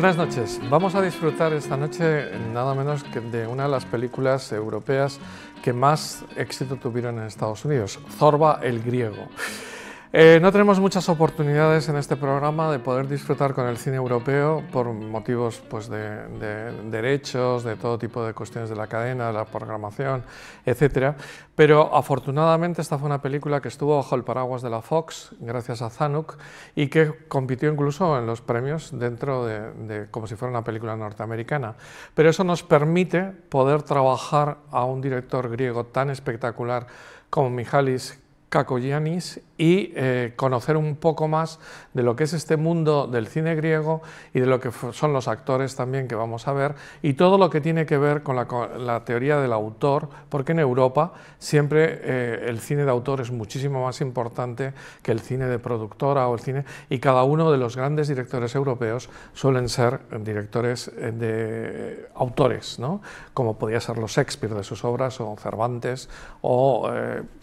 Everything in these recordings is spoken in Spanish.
Buenas noches. Vamos a disfrutar esta noche nada menos que de una de las películas europeas que más éxito tuvieron en Estados Unidos, Zorba el Griego. Eh, no tenemos muchas oportunidades en este programa de poder disfrutar con el cine europeo por motivos pues, de, derechos, de todo tipo de cuestiones de la cadena, de la programación, etc. Pero afortunadamente esta fue una película que estuvo bajo el paraguas de la Fox, gracias a Zanuck, y que compitió incluso en los premios dentro de, como si fuera una película norteamericana. Pero eso nos permite poder trabajar a un director griego tan espectacular como Mijalis Kakoyanis y eh, conocer un poco más de lo que es este mundo del cine griego y de lo que son los actores también que vamos a ver y todo lo que tiene que ver con la, teoría del autor, porque en Europa siempre eh, el cine de autor es muchísimo más importante que el cine de productora o el cine y cada uno de los grandes directores europeos suelen ser directores eh, de autores, ¿no? como podía ser los Shakespeare de sus obras o Cervantes o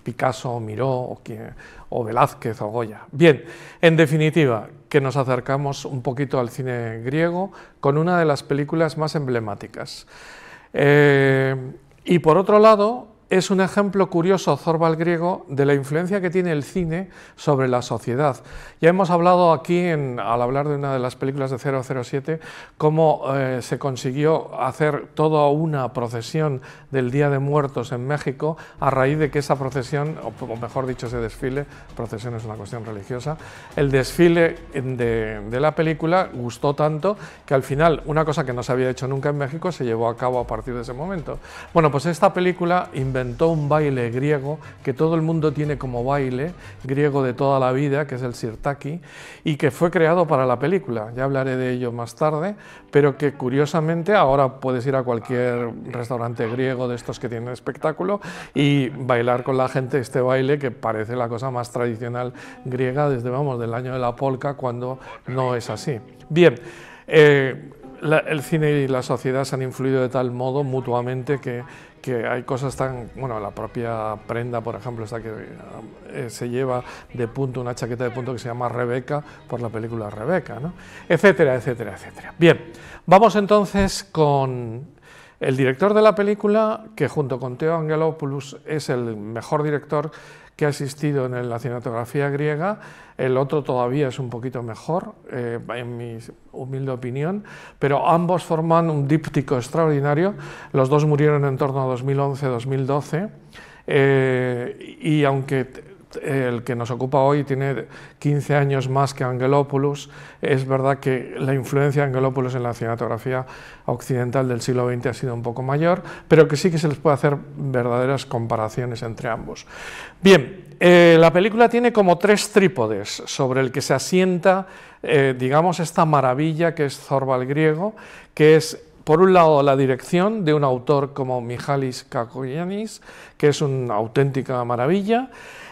Picasso o Miró o quien o Velázquez o Goya. Bien, en definitiva, que nos acercamos un poquito al cine griego con una de las películas más emblemáticas. Eh, y por otro lado, es un ejemplo curioso, Zorba griego, de la influencia que tiene el cine sobre la sociedad. Ya hemos hablado aquí, en, al hablar de una de las películas de 007, cómo eh, se consiguió hacer toda una procesión del Día de Muertos en México a raíz de que esa procesión, o mejor dicho, ese desfile, procesión es una cuestión religiosa, el desfile de, de la película gustó tanto que al final una cosa que no se había hecho nunca en México se llevó a cabo a partir de ese momento. Bueno, pues esta película inventó un baile griego que todo el mundo tiene como baile, griego de toda la vida, que es el sirtaki, y que fue creado para la película, ya hablaré de ello más tarde, pero que curiosamente ahora puedes ir a cualquier restaurante griego de estos que tienen espectáculo y bailar con la gente este baile que parece la cosa más tradicional griega desde, vamos, del año de la polca, cuando no es así. Bien. Eh, el cine y la sociedad se han influido de tal modo mutuamente que, que hay cosas tan, bueno, la propia prenda, por ejemplo, esta que eh, se lleva de punto, una chaqueta de punto que se llama Rebeca por la película Rebeca, ¿no? etcétera, etcétera, etcétera. Bien, vamos entonces con el director de la película, que junto con Teo Angelopoulos es el mejor director que ha existido en la cinematografía griega, el otro todavía es un poquito mejor, eh, en mi humilde opinión, pero ambos forman un díptico extraordinario, los dos murieron en torno a 2011-2012, eh, y aunque el que nos ocupa hoy tiene 15 años más que Angelopoulos. Es verdad que la influencia de Angelopoulos en la cinematografía occidental del siglo XX ha sido un poco mayor, pero que sí que se les puede hacer verdaderas comparaciones entre ambos. Bien, eh, la película tiene como tres trípodes sobre el que se asienta, eh, digamos, esta maravilla que es Zorba griego, que es por un lado, la dirección de un autor como Mijalis Kakoyanis, que es una auténtica maravilla.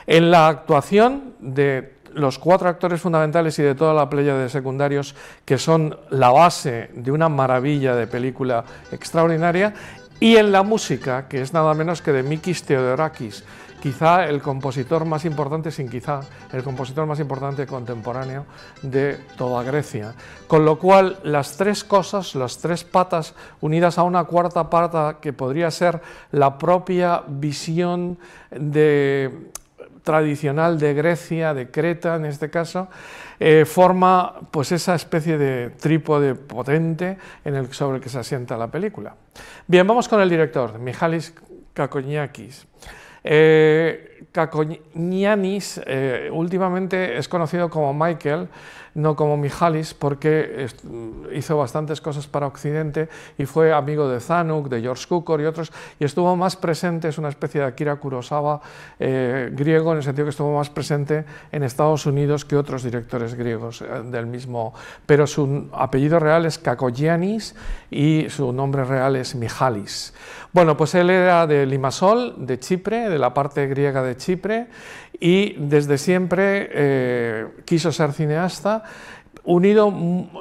En la actuación de los cuatro actores fundamentales y de toda la playa de secundarios que son la base de una maravilla de película extraordinaria y en la música, que es nada menos que de Mikis Theodorakis, quizá el compositor más importante, sin quizá, el compositor más importante contemporáneo de toda Grecia. Con lo cual, las tres cosas, las tres patas unidas a una cuarta pata que podría ser la propia visión de tradicional de Grecia, de Creta en este caso, eh, forma pues esa especie de trípode potente en el, sobre el que se asienta la película. Bien, vamos con el director, Mijalis Kakonyakis. Eh, eh, últimamente es conocido como Michael no como Mijalis, porque hizo bastantes cosas para Occidente y fue amigo de Zanuck, de George Cukor y otros, y estuvo más presente, es una especie de Akira Kurosawa eh, griego, en el sentido que estuvo más presente en Estados Unidos que otros directores griegos eh, del mismo, pero su apellido real es Kakogiannis y su nombre real es Mijalis. Bueno, pues él era de Limasol, de Chipre, de la parte griega de Chipre, y desde siempre eh, quiso ser cineasta, unido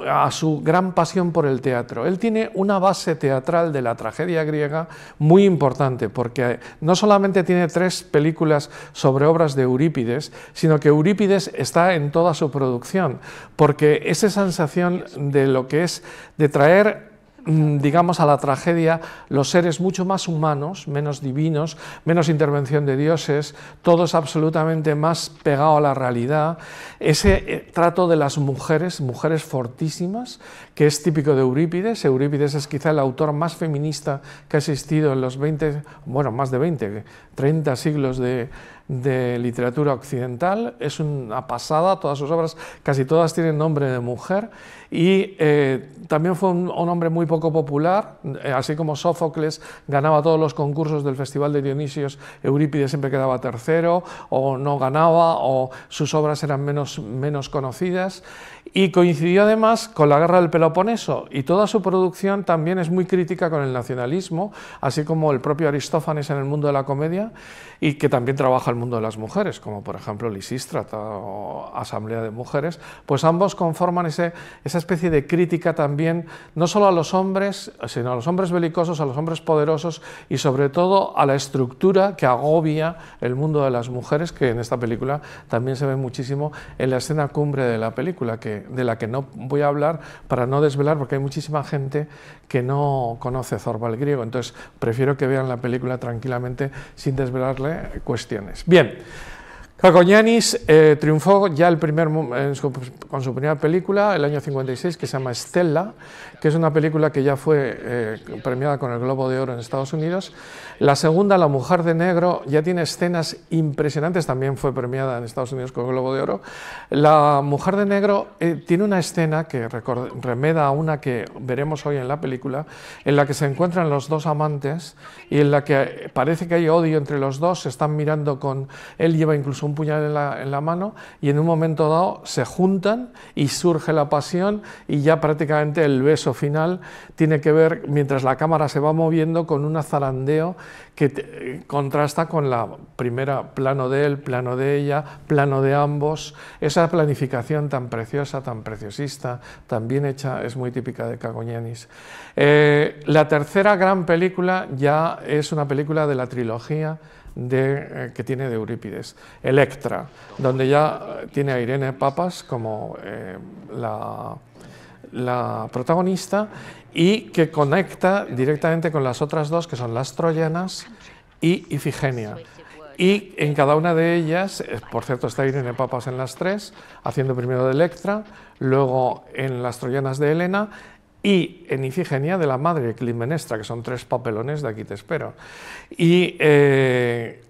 a su gran pasión por el teatro. Él tiene una base teatral de la tragedia griega muy importante, porque no solamente tiene tres películas sobre obras de Eurípides, sino que Eurípides está en toda su producción, porque esa sensación de lo que es de traer Mm, digamos, a la tragedia los seres mucho más humanos, menos divinos, menos intervención de dioses, todos absolutamente más pegados a la realidad, ese eh, trato de las mujeres, mujeres fortísimas, que es típico de Eurípides, Eurípides es quizá el autor más feminista que ha existido en los 20, bueno, más de 20, 30 siglos de, de literatura occidental, es una pasada, todas sus obras, casi todas tienen nombre de mujer, y eh, también fue un, hombre muy poco popular, eh, así como Sófocles ganaba todos los concursos del Festival de Dionisios, Eurípides siempre quedaba tercero, o no ganaba, o sus obras eran menos, menos conocidas, y coincidió además con la guerra del Peloponeso, y toda su producción también es muy crítica con el nacionalismo, así como el propio Aristófanes en el mundo de la comedia, y que también trabaja mundo de las mujeres, como por ejemplo Lisístrata o Asamblea de Mujeres, pues ambos conforman ese, esa especie de crítica también, no solo a los hombres, sino a los hombres belicosos, a los hombres poderosos y sobre todo a la estructura que agobia el mundo de las mujeres, que en esta película también se ve muchísimo en la escena cumbre de la película, que, de la que no voy a hablar para no desvelar, porque hay muchísima gente que no conoce Zorba el griego, entonces prefiero que vean la película tranquilamente sin desvelarle cuestiones. Bien, Cacoñanis eh, triunfó ya el primer, con su primera película, el año 56, que se llama Stella, que es una película que ya fue eh, premiada con el Globo de Oro en Estados Unidos. La segunda, La Mujer de Negro, ya tiene escenas impresionantes, también fue premiada en Estados Unidos con el Globo de Oro. La Mujer de Negro eh, tiene una escena que remeda a una que veremos hoy en la película, en la que se encuentran los dos amantes y en la que parece que hay odio entre los dos, se están mirando con... Él lleva incluso un puñal en la mano y en un momento dado se juntan y surge la pasión y ya prácticamente el beso final tiene que ver, mientras la cámara se va moviendo, con un azarandeo que eh, contrasta con la primera plano de él, plano de ella, plano de ambos. Esa planificación tan preciosa, tan preciosista, tan bien hecha, es muy típica de Cagoñanis. Eh, la tercera gran película ya es una película de la trilogía eh, que tiene de Eurípides, Electra, donde ya tiene a Irene Papas como la la protagonista y que conecta directamente con las otras dos, que son las troyanas y Ifigenia. Y en cada una de ellas, eh, por cierto, está Irene Papas en las tres, haciendo primero de Electra, luego en las troyanas de Helena y en Ifigenia de la madre Climenestra, que son tres papelones de aquí te espero. Y eh,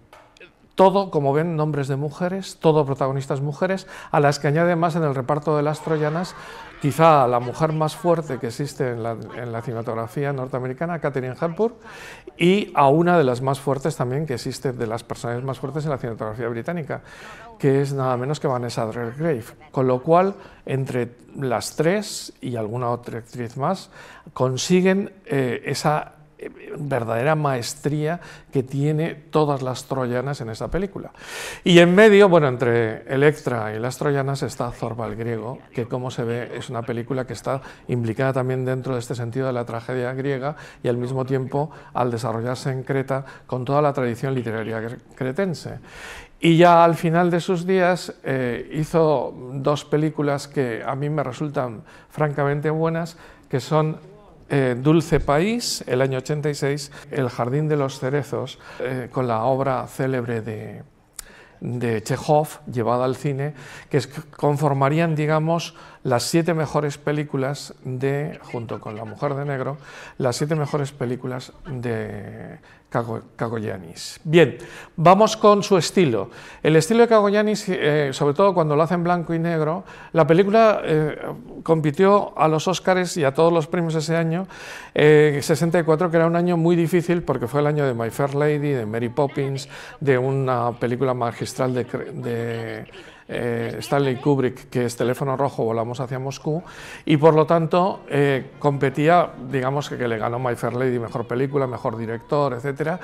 todo, como ven, nombres de mujeres, todo protagonistas mujeres, a las que añade más en el reparto de las troyanas, quizá la mujer más fuerte que existe en la, cinematografía norteamericana, Katherine Hepburn, y a una de las más fuertes también que existe, de las personajes más fuertes en la cinematografía británica, que es nada menos que Vanessa Redgrave. Con lo cual, entre las tres y alguna otra actriz más, consiguen eh, esa verdadera maestría que tiene todas las troyanas en esa película. Y en medio, bueno, entre Electra y las troyanas está Zorba el griego, que como se ve es una película que está implicada también dentro de este sentido de la tragedia griega y al mismo tiempo al desarrollarse en Creta con toda la tradición literaria cretense. Y ya al final de sus días eh, hizo dos películas que a mí me resultan francamente buenas, que son eh, Dulce País, el año 86, El Jardín de los Cerezos, eh, con la obra célebre de, de Chekhov llevada al cine, que conformarían, digamos, las siete mejores películas de, junto con La Mujer de Negro, las siete mejores películas de Cagoyanis. Bien, vamos con su estilo. El estilo de Cagoyanis, eh, sobre todo cuando lo hace en blanco y negro, la película eh, compitió a los Óscares y a todos los premios ese año, 64, eh, que era un año muy difícil porque fue el año de My Fair Lady, de Mary Poppins, de una película magistral de, de eh, Stanley Kubrick, que es Teléfono Rojo, volamos hacia Moscú, y por lo tanto eh, competía, digamos que, que, le ganó My Fair Lady mejor película, mejor director, etc.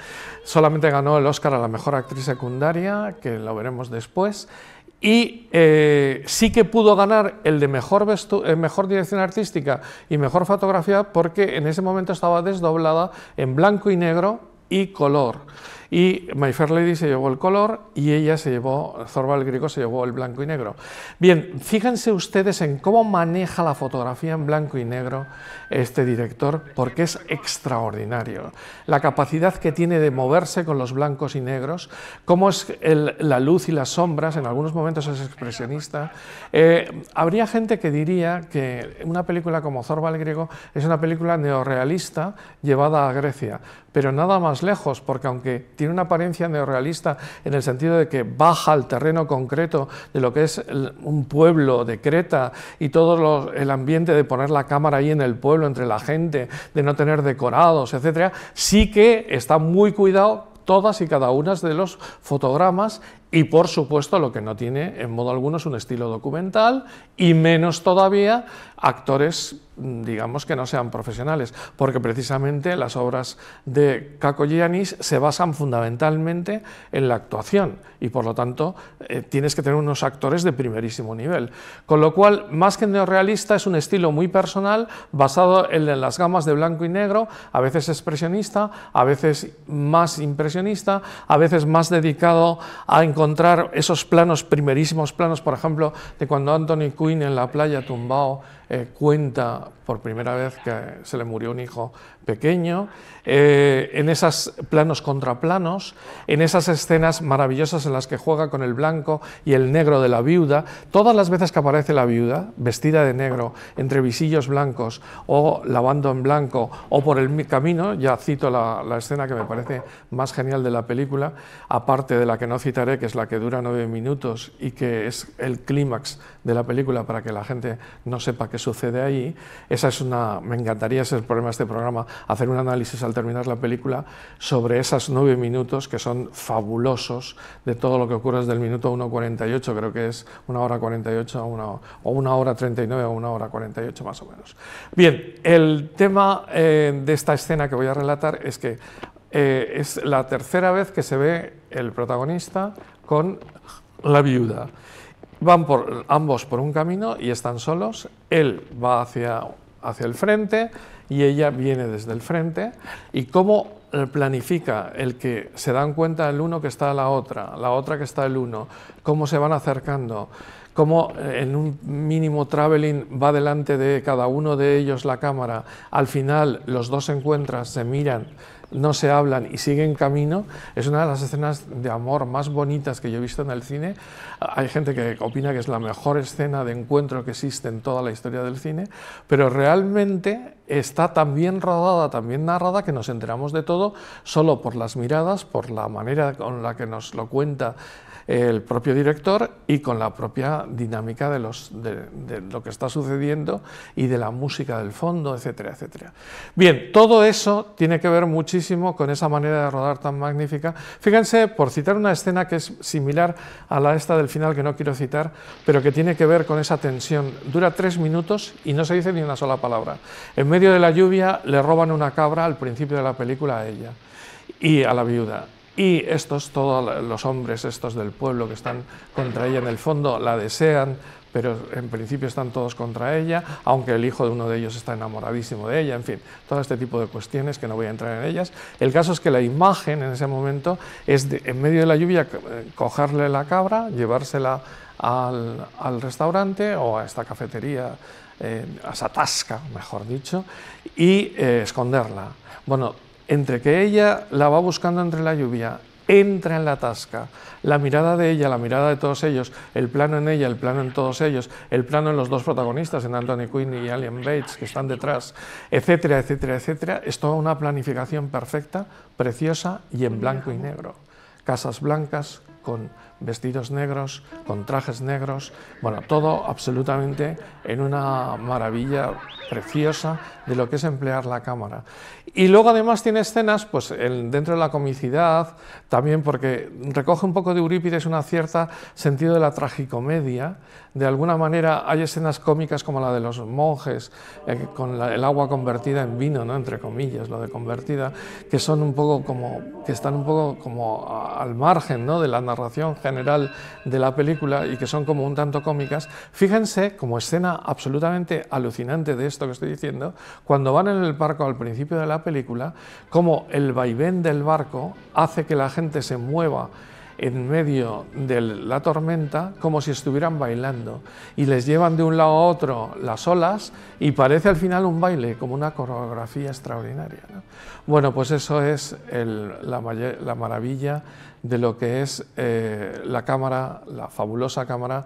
Solamente ganó el Oscar a la mejor actriz secundaria, que lo veremos después. Y eh, sí que pudo ganar el de mejor, mejor dirección artística y mejor fotografía porque en ese momento estaba desdoblada en blanco y negro y color. Y My Fair Lady se llevó el color y ella se llevó, Zorba el Griego se llevó el blanco y negro. Bien, fíjense ustedes en cómo maneja la fotografía en blanco y negro este director, porque es extraordinario. La capacidad que tiene de moverse con los blancos y negros, cómo es la luz y las sombras, en algunos momentos es expresionista. Eh, habría gente que diría que una película como Zorba el Griego es una película neorrealista llevada a Grecia, pero nada más lejos, porque aunque tiene una apariencia neorrealista en el sentido de que baja al terreno concreto de lo que es un pueblo de Creta y todo el ambiente de poner la cámara ahí en el pueblo, entre la gente, de no tener decorados, etcétera, sí que está muy cuidado todas y cada una de los fotogramas y por supuesto lo que no tiene en modo alguno es un estilo documental y menos todavía actores, mm, digamos, que no sean profesionales, porque precisamente las obras de Caco Giannis se basan fundamentalmente en la actuación y por lo tanto eh, tienes que tener unos actores de primerísimo nivel. Con lo cual, más que neorrealista, es un estilo muy personal basado en las gamas de blanco y negro, a veces expresionista, a veces más impresionista, a veces más dedicado a encontrar encontrar esos planos, primerísimos planos, por ejemplo, de cuando Anthony Quinn en la playa tumbado eh, cuenta por primera vez que se le murió un hijo pequeño, eh, en esos planos contra planos, en esas escenas maravillosas en las que juega con el blanco y el negro de la viuda, todas las veces que aparece la viuda, vestida de negro, entre visillos blancos o lavando en blanco o por el camino, ya cito la, la escena que me parece más genial de la película, aparte de la que no citaré, que es la que dura nueve minutos y que es el clímax de la película para que la gente no sepa qué sucede ahí Esa es una, me encantaría, ese es problema de este programa, hacer un análisis al terminar la película sobre esos nueve minutos que son fabulosos de todo lo que ocurre desde el minuto 1.48, creo que es una hora 48 una, o una hora 39 o una hora 48 más o menos. Bien, el tema eh, de esta escena que voy a relatar es que eh, es la tercera vez que se ve el protagonista con la viuda van por, ambos por un camino y están solos, él va hacia, hacia el frente y ella viene desde el frente, y cómo eh, planifica el que se dan cuenta el uno que está a la otra, la otra que está el uno, cómo se van acercando, cómo eh, en un mínimo traveling va delante de cada uno de ellos la cámara, al final los dos se encuentran, se miran, no se hablan y siguen camino, es una de las escenas de amor más bonitas que yo he visto en el cine. Hay gente que opina que es la mejor escena de encuentro que existe en toda la historia del cine, pero realmente está tan bien rodada, tan bien narrada, que nos enteramos de todo solo por las miradas, por la manera con la que nos lo cuenta el propio director y con la propia dinámica de, de, lo que está sucediendo y de la música del fondo, etcétera, etcétera. Bien, todo eso tiene que ver muchísimo con esa manera de rodar tan magnífica. Fíjense, por citar una escena que es similar a la esta del final que no quiero citar, pero que tiene que ver con esa tensión. Dura tres minutos y no se dice ni una sola palabra. En medio de la lluvia le roban una cabra al principio de la película a ella y a la viuda. Y estos, todos los hombres estos del pueblo que están contra ella en el fondo, la desean, pero en principio están todos contra ella, aunque el hijo de uno de ellos está enamoradísimo de ella, en fin, todo este tipo de cuestiones que no voy a entrar en ellas. El caso es que la imagen en ese momento es, de, en medio de la lluvia, eh, cogerle la cabra, llevársela al, al restaurante o a esta cafetería, eh, a esa tasca, mejor dicho, y eh, esconderla. Bueno, entre que ella la va buscando entre la lluvia, entra en la tasca, la mirada de ella, la mirada de todos ellos, el plano en ella, el plano en todos ellos, el plano en los dos protagonistas, en Anthony Quinn y Alien Bates, que están detrás, etcétera, etcétera, etcétera, es toda una planificación perfecta, preciosa y en blanco y negro. Casas blancas con vestidos negros, con trajes negros, bueno, todo absolutamente en una maravilla preciosa de lo que es emplear la cámara. Y luego además tiene escenas pues, el, dentro de la comicidad, también porque recoge un poco de Eurípides una cierta sentido de la tragicomedia, de alguna manera hay escenas cómicas como la de los monjes, eh, con el agua convertida en vino, ¿no? entre comillas, lo de convertida, que son un poco como, que están un poco como al margen ¿no? de la narración general general de la película y que son como un tanto cómicas, fíjense como escena absolutamente alucinante de esto que estoy diciendo, cuando van en el barco al principio de la película, como el vaivén del barco hace que la gente se mueva en medio de la tormenta como si estuvieran bailando y les llevan de un lado a otro las olas y parece al final un baile, como una coreografía extraordinaria. Bueno, pues eso es la maravilla de lo que es eh, la cámara, la fabulosa cámara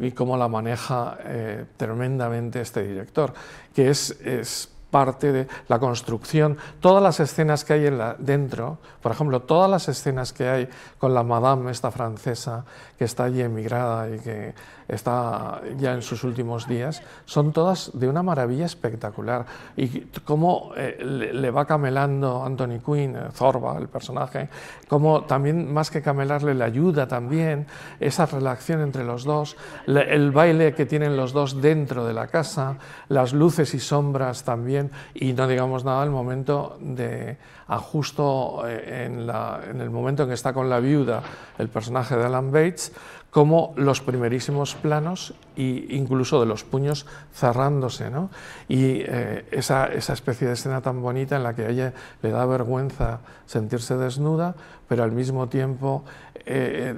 y cómo la maneja eh, tremendamente este director, que es parte de la construcción, todas las escenas que hay dentro, por ejemplo, todas las escenas que hay con la madame esta francesa que está allí emigrada y que está ya en sus últimos días, son todas de una maravilla espectacular. Y cómo eh, le, va camelando Anthony Quinn, eh, Zorba, el personaje, cómo también más que camelarle le ayuda también esa relación entre los dos, el baile que tienen los dos dentro de la casa, las luces y sombras también y no digamos nada al momento de, ajusto eh, en, en el momento en que está con la viuda el personaje de Alan Bates, como los primerísimos planos e incluso de los puños cerrándose. ¿no? Y eh, esa, especie de escena tan bonita en la que a ella le da vergüenza sentirse desnuda, pero al mismo tiempo eh,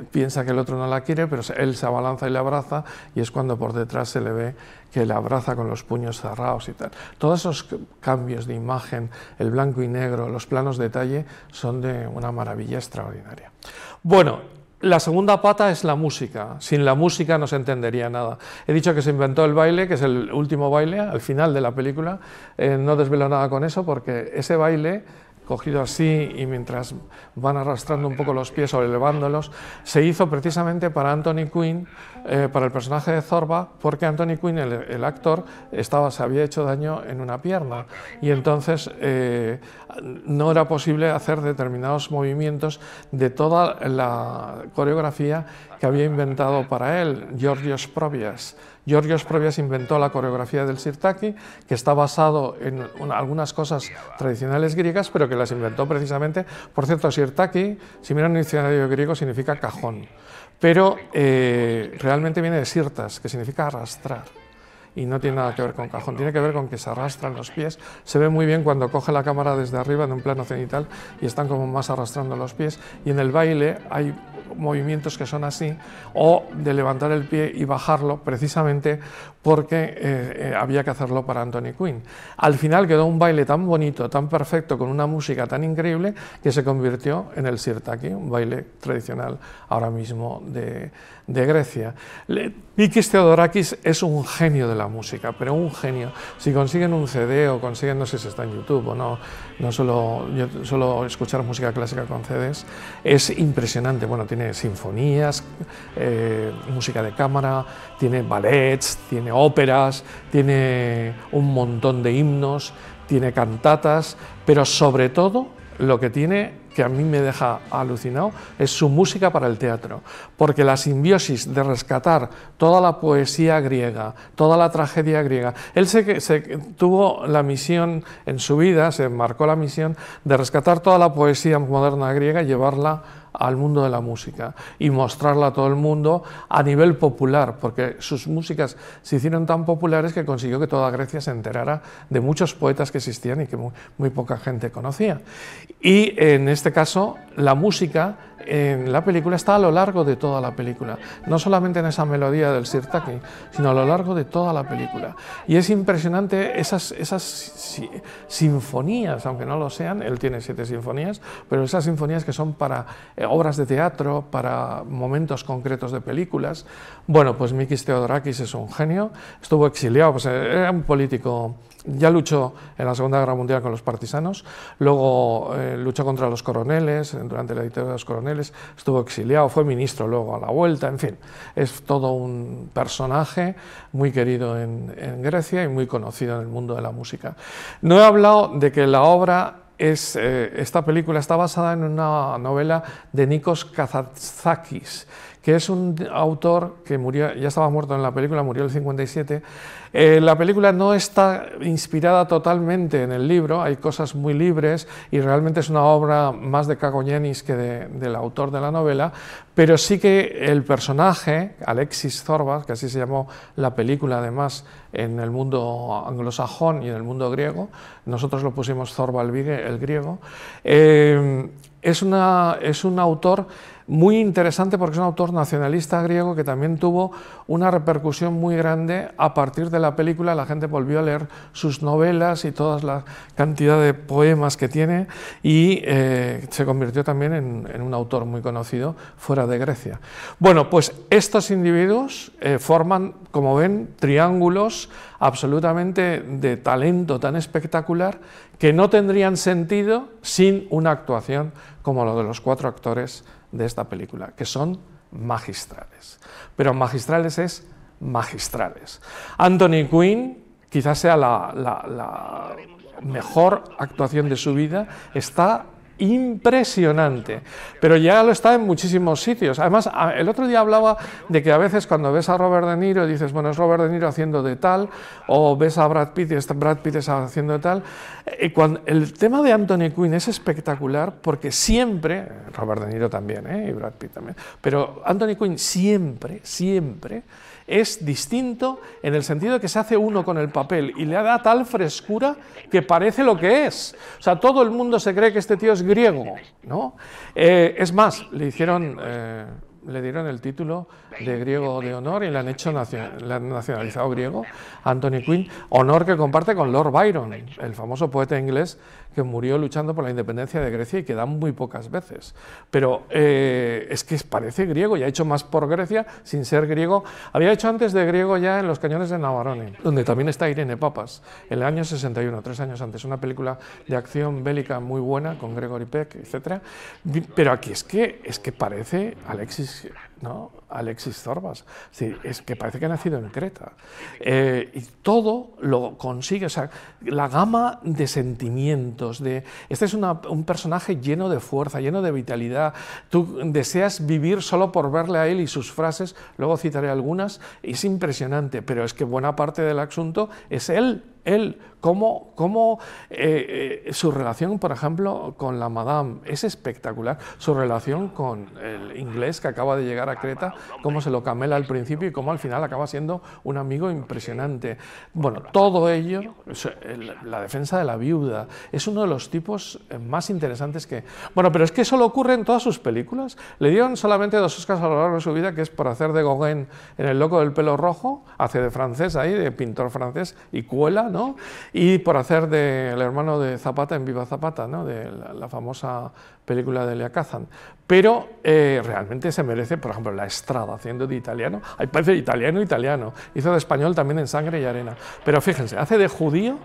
eh, piensa que el otro no la quiere, pero él se abalanza y le abraza y es cuando por detrás se le ve que la abraza con los puños cerrados y tal. Todos esos cambios de imagen, el blanco y negro, los planos de detalle, son de una maravilla extraordinaria. Bueno, la segunda pata es la música. Sin la música no se entendería nada. He dicho que se inventó el baile, que es el último baile, al final de la película. Eh, no desvelo nada con eso porque ese baile cogido así y mientras van arrastrando un poco los pies o elevándolos, se hizo precisamente para Anthony Quinn, eh, para el personaje de Zorba, porque Anthony Quinn, el, actor, estaba, se había hecho daño en una pierna y entonces eh, no era posible hacer determinados movimientos de toda la coreografía que había inventado para él Giorgio Probias. Giorgios Probias inventó la coreografía del sirtaki, que está basado en algunas cosas tradicionales griegas, pero que las inventó precisamente. Por cierto, sirtaki, si miran un diccionario griego, significa cajón, pero eh, realmente viene de sirtas, que significa arrastrar y no tiene nada que ver con cajón, tiene que ver con que se arrastran los pies. Se ve muy bien cuando coge la cámara desde arriba ...en un plano cenital y están como más arrastrando los pies. Y en el baile hay movimientos que son así, o de levantar el pie y bajarlo, precisamente porque eh, eh, había que hacerlo para Anthony Quinn. Al final quedó un baile tan bonito, tan perfecto, con una música tan increíble, que se convirtió en el sirtaki, un baile tradicional ahora mismo de, Grecia. Le, Mikis Theodorakis es un genio de la música, pero un genio. Si consiguen un CD o consiguen, no sé si está en YouTube o no, no solo, yo solo escuchar música clásica con CDs, es impresionante. Bueno, tiene sinfonías, eh, música de cámara, tiene ballets, tiene óperas, tiene un montón de himnos, tiene cantatas, pero sobre todo lo que tiene, que a mí me deja alucinado, es su música para el teatro, porque la simbiosis de rescatar toda la poesía griega, toda la tragedia griega, él se, se tuvo la misión en su vida, se marcó la misión de rescatar toda la poesía moderna griega y llevarla al mundo de la música y mostrarla a todo el mundo a nivel popular, porque sus músicas se hicieron tan populares que consiguió que toda Grecia se enterara de muchos poetas que existían y que muy, poca gente conocía. Y en este caso, la música en la película está a lo largo de toda la película, no solamente en esa melodía del Sirtaki, sino a lo largo de toda la película. Y es impresionante esas, esas sinfonías, aunque no lo sean, él tiene siete sinfonías, pero esas sinfonías que son para eh, obras de teatro, para momentos concretos de películas. Bueno, pues Mikis Theodorakis es un genio, estuvo exiliado, pues, eh, era un político, ya luchó en la Segunda Guerra Mundial con los partisanos, luego eh, luchó contra los coroneles, durante la dictadura de los coroneles, estuvo exiliado, fue ministro luego a la vuelta, en fin, es todo un personaje muy querido en, en Grecia y muy conocido en el mundo de la música. No he hablado de que la obra eh, esta película está basada en una novela de Nikos Kazantzakis que es un autor que murió, ya estaba muerto en la película, murió en el 57. Eh, la película no está inspirada totalmente en el libro, hay cosas muy libres y realmente es una obra más de Cagoñenis que del autor de la novela, pero sí que el personaje, Alexis Zorba... que así se llamó la película además en el mundo anglosajón y en el mundo griego, nosotros lo pusimos Zorba el griego, eh, es, una, es un autor muy interesante porque es un autor nacionalista griego que también tuvo una repercusión muy grande a partir de la película. La gente volvió a leer sus novelas y toda la cantidad de poemas que tiene y eh, se convirtió también en, un autor muy conocido fuera de Grecia. Bueno, pues estos individuos eh, forman, como ven, triángulos absolutamente de talento tan espectacular que no tendrían sentido sin una actuación como la de los cuatro actores de esta película, que son magistrales. Pero magistrales es magistrales. Anthony Quinn quizás sea la, la mejor actuación de su vida, está impresionante. Pero ya lo está en muchísimos sitios. Además, el otro día hablaba de que a veces cuando ves a Robert De Niro dices, bueno, es Robert De Niro haciendo de tal, o ves a Brad Pitt y Brad Pitt haciendo de tal. Y eh, cuando, el tema de Anthony Quinn es espectacular porque siempre, Robert De Niro también, ¿eh? y Brad Pitt también, pero Anthony Quinn siempre, siempre, es distinto en el sentido de que se hace uno con el papel y le da tal frescura que parece lo que es. O sea, todo el mundo se cree que este tío es griego, ¿no? Eh, es más, le hicieron... Eh, le dieron el título de griego de honor y le han hecho nacionalizado griego, Anthony Quinn, honor que comparte con Lord Byron, el famoso poeta inglés que murió luchando por la independencia de Grecia y que dan muy pocas veces. Pero eh, es que parece griego y ha hecho más por Grecia sin ser griego. Había hecho antes de griego ya en Los Cañones de Navarone, donde también está Irene Papas, en el año 61, tres años antes, una película de acción bélica muy buena con Gregory Peck, etc. Pero aquí es que, es que parece Alexis ¿no? Alexis Zorbas. es que parece que ha nacido en Creta. Eh, y todo lo consigue, o sea, la gama de sentimientos, de, este es un personaje lleno de fuerza, lleno de vitalidad, tú deseas vivir solo por verle a él y sus frases, luego citaré algunas, es impresionante, pero es que buena parte del asunto es él él, cómo, eh, eh, su relación, por ejemplo, con la Madame es espectacular, su relación con el inglés que acaba de llegar a Creta, cómo se lo camela al principio y cómo al final acaba siendo un amigo impresionante. Bueno, todo ello, la defensa de la viuda, es uno de los tipos eh, más interesantes que... Bueno, pero es que eso lo ocurre en todas sus películas. Le dieron solamente dos Oscars a lo largo de su vida, que es por hacer de Gauguin en El loco del pelo rojo, hace de francés ahí, de pintor francés, y cuela y por hacer de el hermano de Zapata en Viva Zapata, De la, famosa película de Lea Kazan. Pero eh, realmente se merece, por ejemplo, La Estrada, haciendo de italiano. Ahí parece italiano, italiano. Hizo de español también en Sangre y Arena. Pero fíjense, hace de judío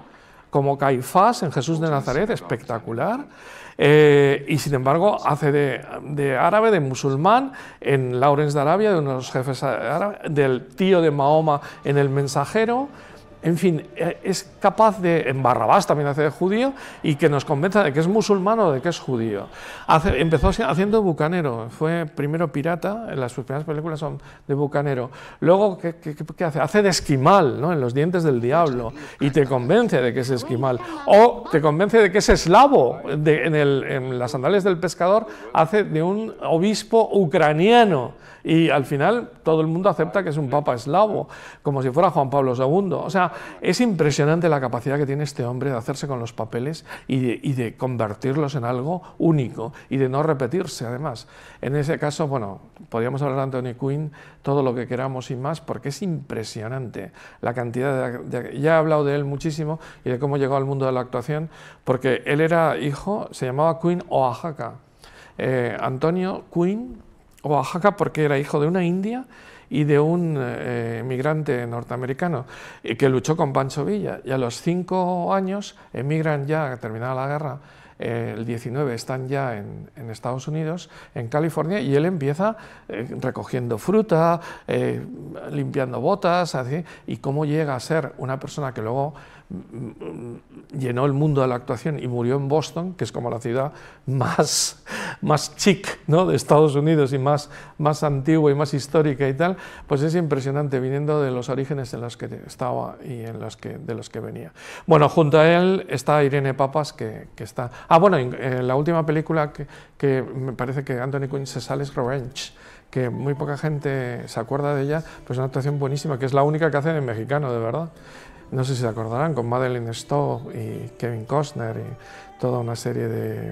como Caifás en Jesús de Nazaret, espectacular. Eh, y sin embargo hace de, árabe, de musulmán, en Lawrence de Arabia, de unos jefes árabes, del tío de Mahoma en El Mensajero, en fin, eh, es capaz de, en Barrabás también hace de judío, y que nos convenza de que es musulmano o de que es judío. empezó haciendo bucanero, fue primero pirata, en las primeras películas son de bucanero. Luego, ¿qué, hace? Hace de esquimal, ¿no? En los dientes del diablo, y te convence de que es esquimal. O te convence de que es eslavo, en, las sandales del pescador, hace de un obispo ucraniano, y al final todo el mundo acepta que es un papa eslavo, como si fuera Juan Pablo II. O sea, es impresionante la capacidad que tiene este hombre de hacerse con los papeles y de, convertirlos en algo único y de no repetirse, además. En ese caso, bueno, podríamos hablar de Anthony Quinn todo lo que queramos y más, porque es impresionante la cantidad de, Ya he hablado de él muchísimo y de cómo llegó al mundo de la actuación, porque él era hijo, se llamaba Quinn Oaxaca. Eh, Antonio Quinn Oaxaca, porque era hijo de una india y de un eh, emigrante migrante norteamericano que luchó con Pancho Villa. Y a los cinco años emigran ya, terminada la guerra, eh, el 19 están ya en, Estados Unidos, en California, y él empieza eh, recogiendo fruta, limpiando botas, así, y cómo llega a ser una persona que luego Mm, llenó el mundo de la actuación y murió en Boston, que es como la ciudad más, más chic ¿no? de Estados Unidos y más, más antigua y más histórica y tal, pues es impresionante viniendo de los orígenes en los que estaba y en los que, de los que venía. Bueno, junto a él está Irene Papas, que, está... Ah, bueno, en la última película que, me parece que Anthony Quinn se sale es Revenge que muy poca gente se acuerda de ella, pues es una actuación buenísima, que es la única que hace en mexicano, de verdad no sé si se acordarán, con Madeleine Stowe y Kevin Costner y toda una serie de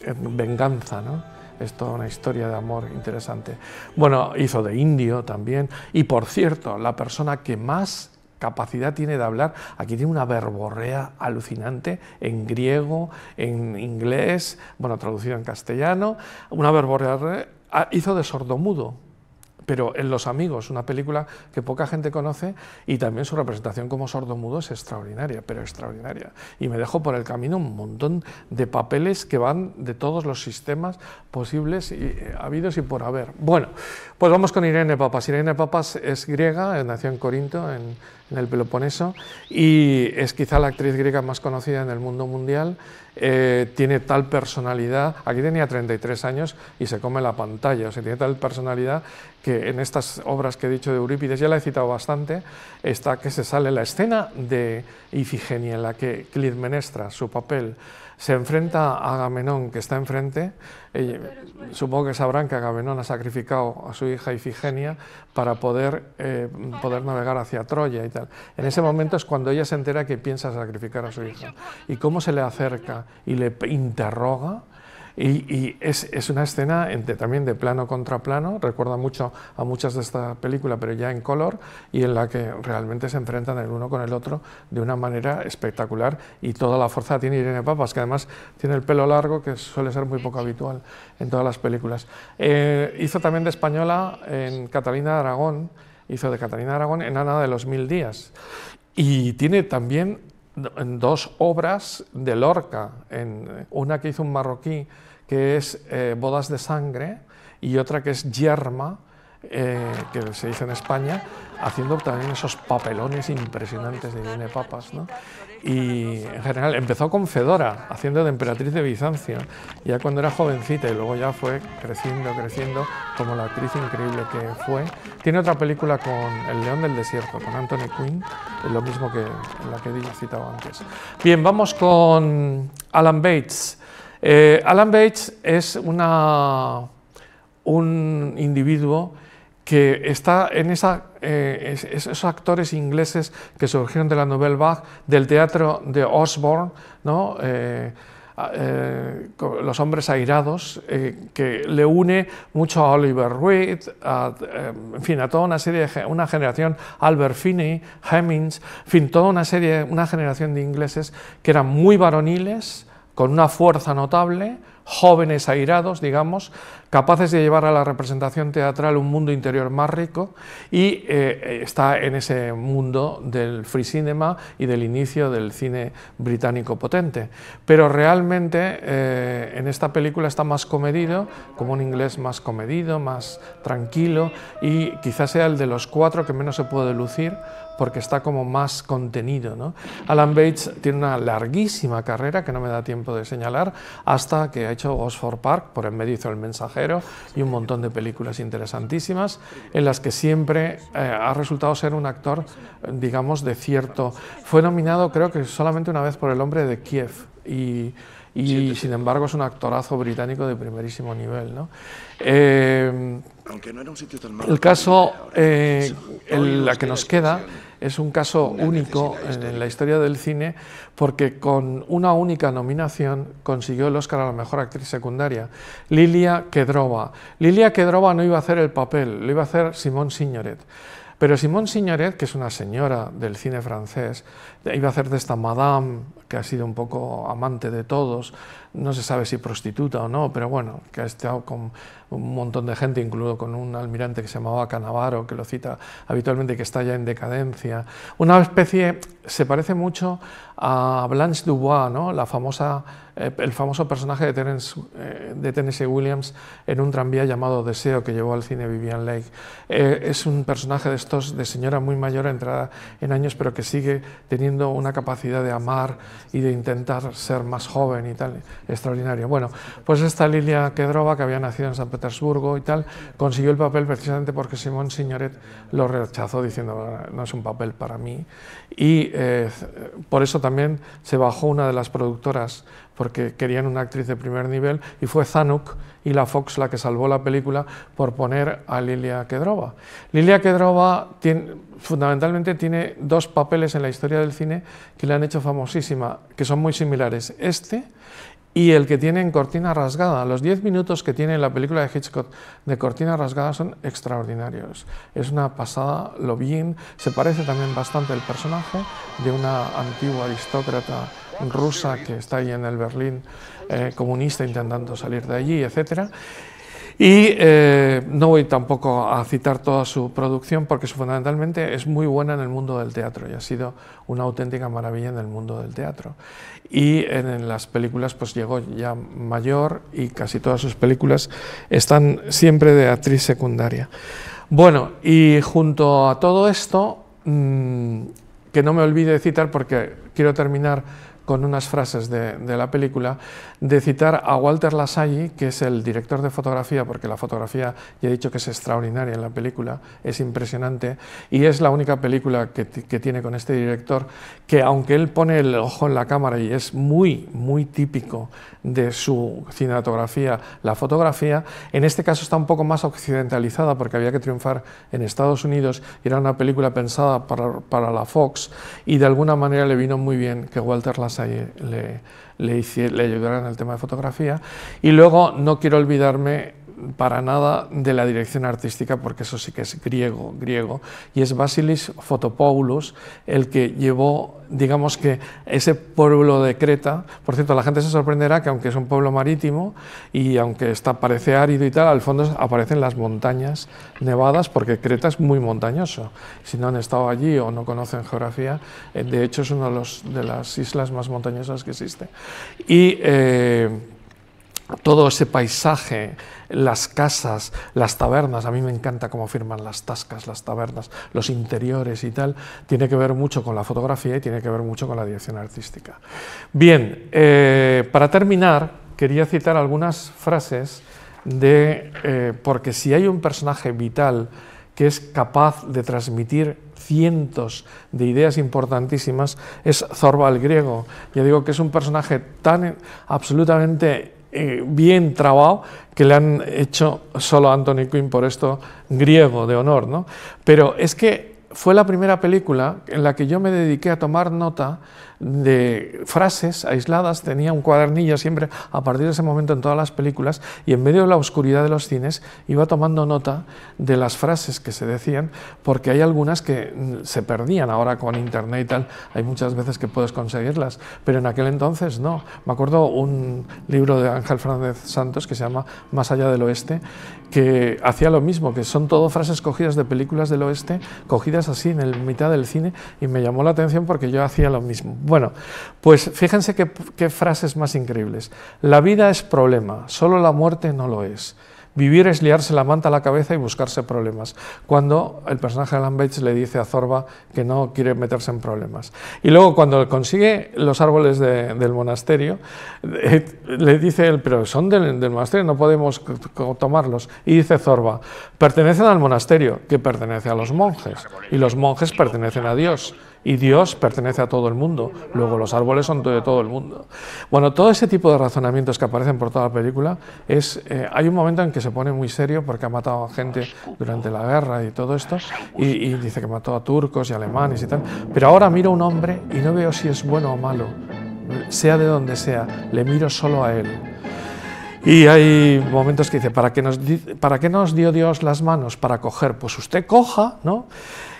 eh, venganza, ¿no? Es toda una historia de amor interesante. Bueno, hizo de indio también. Y por cierto, la persona que más capacidad tiene de hablar, aquí tiene una verborrea alucinante en griego, en inglés, bueno, traducido en castellano, una verborrea ah, hizo de sordomudo pero en Los Amigos, una película que poca gente conoce y también su representación como sordomudo es extraordinaria, pero extraordinaria. Y me dejó por el camino un montón de papeles que van de todos los sistemas posibles y, eh, habidos y por haber. Bueno, pues vamos con Irene Papas. Irene Papas es griega, nació en Corinto, en, el Peloponeso, y es quizá la actriz griega más conocida en el mundo mundial. Eh, tiene tal personalidad, aquí tenía 33 años y se come la pantalla, o sea, tiene tal personalidad que en estas obras que he dicho de Eurípides, ya la he citado bastante, está que se sale la escena de Ifigenia, en la que Clitmenestra, su papel, se enfrenta a Agamenón, que está enfrente. Eh, supongo que sabrán que Agamenón ha sacrificado a su hija Ifigenia para poder, eh, poder navegar hacia Troya y tal. En ese momento es cuando ella se entera que piensa sacrificar a su hija. ¿Y cómo se le acerca y le interroga? Y, es, una escena también de plano contra plano, recuerda mucho a muchas de esta película, pero ya en color, y en la que realmente se enfrentan el uno con el otro de una manera espectacular. Y toda la fuerza tiene Irene Papas, que además tiene el pelo largo, que suele ser muy poco habitual en todas las películas. Eh, hizo también de española en Catalina de Aragón, hizo de Catalina Aragón en Ana de los Mil Días. Y tiene también dos obras de Lorca, en, eh, una que hizo un marroquí que es eh, Bodas de Sangre y otra que es Yerma, eh, que se hizo en España, haciendo también esos papelones impresionantes de Irene Papas. ¿no? Y en general empezó con Fedora, haciendo de emperatriz de Bizancio, ya cuando era jovencita y luego ya fue creciendo, creciendo, como la actriz increíble que fue. Tiene otra película con El León del Desierto, con Anthony Quinn, lo mismo que la que he citado antes. Bien, vamos con Alan Bates. Eh, Alan Bates es una, un individuo que está en esa, eh, esos actores ingleses que surgieron de la Nouvelle Vague, del teatro de Osborne, eh, eh, los hombres airados, que le une mucho a Oliver Reed, a, em, en fin, a toda una serie, una generación, Albert Finney, Hemmings, fin, toda una serie, una generación de ingleses que eran muy varoniles, con una fuerza notable, jóvenes airados, digamos, capaces de llevar a la representación teatral un mundo interior más rico y eh, eh, está en ese mundo del free cinema y del inicio del cine británico potente. Pero realmente eh, en esta película está más comedido, como un inglés más comedido, más tranquilo y quizás sea el de los cuatro que menos se puede lucir porque está como más contenido. ¿no? Alan Bates tiene una larguísima carrera que no me da tiempo de señalar, hasta que ha hecho Oxford Park, por en medio hizo El Mensajero y un montón de películas interesantísimas, en las que siempre eh, ha resultado ser un actor, digamos, de cierto. Fue nominado, creo que solamente una vez por El Hombre de Kiev. Y, sin embargo es un actorazo británico de primerísimo nivel. ¿no? Eh, aunque no era un sitio tan malo, el caso, eh, el, la que nos queda, es un caso único en la historia del cine porque con una única nominación consiguió el Oscar a la mejor actriz secundaria, Lilia Kedrova. Lilia Kedrova no iba a hacer el papel, lo iba a hacer Simón Signoret. Pero Simone Signoret, que es una señora del cine francés, iba a hacer de esta madame, que ha sido un poco amante de todos, no se sabe si prostituta o no, pero bueno, que ha estado con un montón de gente, incluido con un almirante que se llamaba Canavaro, que lo cita habitualmente, que está ya en decadencia. Una especie, se parece mucho a Blanche Dubois, la famosa, eh, el famoso personaje de Tennessee, eh, de Tennessee Williams en un tranvía llamado Deseo, que llevó al cine Vivian Lake. Eh, es un personaje de estos, de señora muy mayor, entrada en años, pero que sigue teniendo una capacidad de amar y de intentar ser más joven y tal extraordinario. Bueno, pues esta Lilia Kedrova, que había nacido en San Petersburgo y tal, consiguió el papel precisamente porque Simón Signoret lo rechazó diciendo, no es un papel para mí. Y eh, por eso también se bajó una de las productoras porque querían una actriz de primer nivel y fue Zanuck y la Fox la que salvó la película por poner a Lilia Kedrova. Lilia Kedrova tiene, fundamentalmente tiene dos papeles en la historia del cine que le han hecho famosísima, que son muy similares. Este y el que tiene en cortina rasgada. Los 10 minutos que tiene la película de Hitchcock de cortina rasgada son extraordinarios. Es una pasada lo bien. Se parece también bastante el personaje de una antigua aristócrata rusa que está ahí en el Berlín eh, comunista intentando salir de allí, etcétera. Y eh, no voy tampoco a citar toda su producción porque fundamentalmente es muy buena en el mundo del teatro y ha sido una auténtica maravilla en el mundo del teatro. Y en, las películas pues llegó ya mayor y casi todas sus películas están siempre de actriz secundaria. Bueno, y junto a todo esto, mm, que no me olvide citar porque quiero terminar con unas frases de, la película, de citar a Walter lasalle que es el director de fotografía, porque la fotografía, ya he dicho que es extraordinaria en la película, es impresionante, y es la única película que, tiene con este director, que aunque él pone el ojo en la cámara y es muy, muy típico de su cinematografía, la fotografía, en este caso está un poco más occidentalizada, porque había que triunfar en Estados Unidos, y era una película pensada para, para la Fox, y de alguna manera le vino muy bien que Walter lasalle le, le, le ayudaron el tema de fotografía. Y luego no quiero olvidarme para nada de la dirección artística, porque eso sí que es griego, griego, y es Basilis Fotopoulos el que llevó, digamos que, ese pueblo de Creta. Por cierto, la gente se sorprenderá que aunque es un pueblo marítimo y aunque está, parece árido y tal, al fondo aparecen las montañas nevadas, porque Creta es muy montañoso. Si no han estado allí o no conocen geografía, eh, de hecho es una de, las islas más montañosas que existe. Y... Eh, todo ese paisaje, las casas, las tabernas, a mí me encanta cómo firman las tascas, las tabernas, los interiores y tal, tiene que ver mucho con la fotografía y tiene que ver mucho con la dirección artística. Bien, eh, para terminar, quería citar algunas frases de, eh, porque si hay un personaje vital que es capaz de transmitir cientos de ideas importantísimas, es Zorba el griego. Ya digo que es un personaje tan absolutamente eh, bien trabado que le han hecho solo a Anthony Quinn por esto griego de honor, ¿no? Pero es que fue la primera película en la que yo me dediqué a tomar nota de frases aisladas. Tenía un cuadernillo siempre a partir de ese momento en todas las películas y en medio de la oscuridad de los cines iba tomando nota de las frases que se decían porque hay algunas que mm, se perdían ahora con internet y tal. Hay muchas veces que puedes conseguirlas, pero en aquel entonces no. Me acuerdo un libro de Ángel Fernández Santos que se llama Más allá del oeste que hacía lo mismo, que son todo frases cogidas de películas del oeste, cogidas así en el mitad del cine y me llamó la atención porque yo hacía lo mismo. Bueno, pues fíjense qué, qué frases más increíbles. La vida es problema, solo la muerte no lo es. Vivir es liarse la manta a la cabeza y buscarse problemas. Cuando el personaje de Alan le dice a Zorba que no quiere meterse en problemas. Y luego cuando consigue los árboles del monasterio, eh, le dice él, pero son del monasterio, no podemos tomarlos. Y dice Zorba, pertenecen al monasterio, que pertenece a los monjes, y los monjes pertenecen a Dios y Dios pertenece a todo el mundo, luego los árboles son de todo el mundo. Bueno, todo ese tipo de razonamientos que aparecen por toda la película, es, eh, hay un momento en que se pone muy serio porque ha matado a gente durante la guerra y todo esto, y, dice que mató a turcos y alemanes y tal, pero ahora miro a un hombre y no veo si es bueno o malo, sea de donde sea, le miro solo a él. Y hay momentos que dice, ¿para qué, nos, ¿para qué nos dio Dios las manos? Para coger. Pues usted coja, ¿no?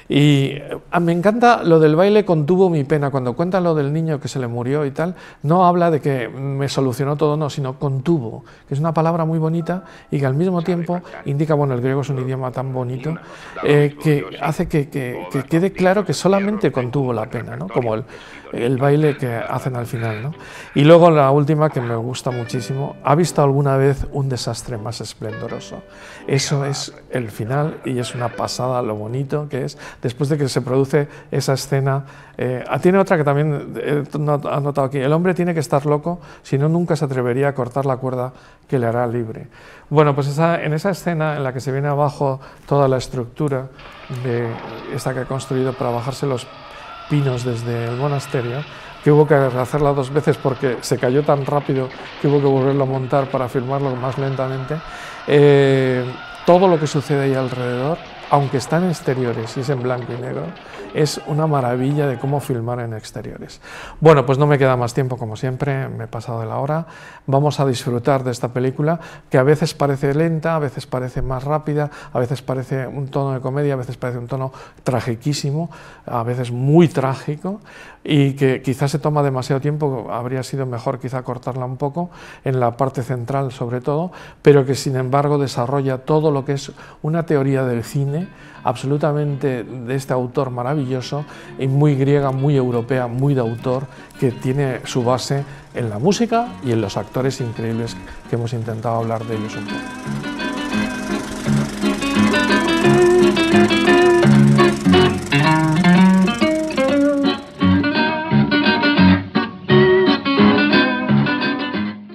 Y ah, me encanta lo del baile contuvo mi pena. Cuando cuenta lo del niño que se le murió y tal, no habla de que me solucionó todo, no, sino contuvo, que es una palabra muy bonita y que al mismo tiempo indica, bueno, el griego es un idioma tan bonito, eh, que hace que, que, quede claro que solamente contuvo la pena, ¿no? Como el, el baile que hacen al final. Y luego la última que me gusta muchísimo, ¿ha visto alguna vez un desastre más esplendoroso? Eso es el final y es una pasada lo bonito que es después de que se produce esa escena. Eh, ah, tiene otra que también eh, ha notado aquí, el hombre tiene que estar loco, si no nunca se atrevería a cortar la cuerda que le hará libre. Bueno, pues en esa escena en la que se viene abajo toda la estructura de esta que ha construido para bajarse los pinos desde el monasterio, que hubo que hacerla dos veces porque se cayó tan rápido que hubo que volverlo a montar para filmarlo más lentamente. Eh, todo lo que sucede ahí alrededor aunque está en exteriores y es en blanco y negro, es una maravilla de cómo filmar en exteriores. Bueno, pues no me queda más tiempo como siempre, me he pasado de la hora. Vamos a disfrutar de esta película que a veces parece lenta, a veces parece más rápida, a veces parece un tono de comedia, a veces parece un tono tragiquísimo, a veces muy trágico y que quizás se toma demasiado tiempo, habría sido mejor quizá cortarla un poco en la parte central sobre todo, pero que sin embargo desarrolla todo lo que es una teoría del cine absolutamente de este autor maravilloso y muy griega, muy europea, muy de autor, que tiene su base en la música y en los actores increíbles que hemos intentado hablar de ellos un poco.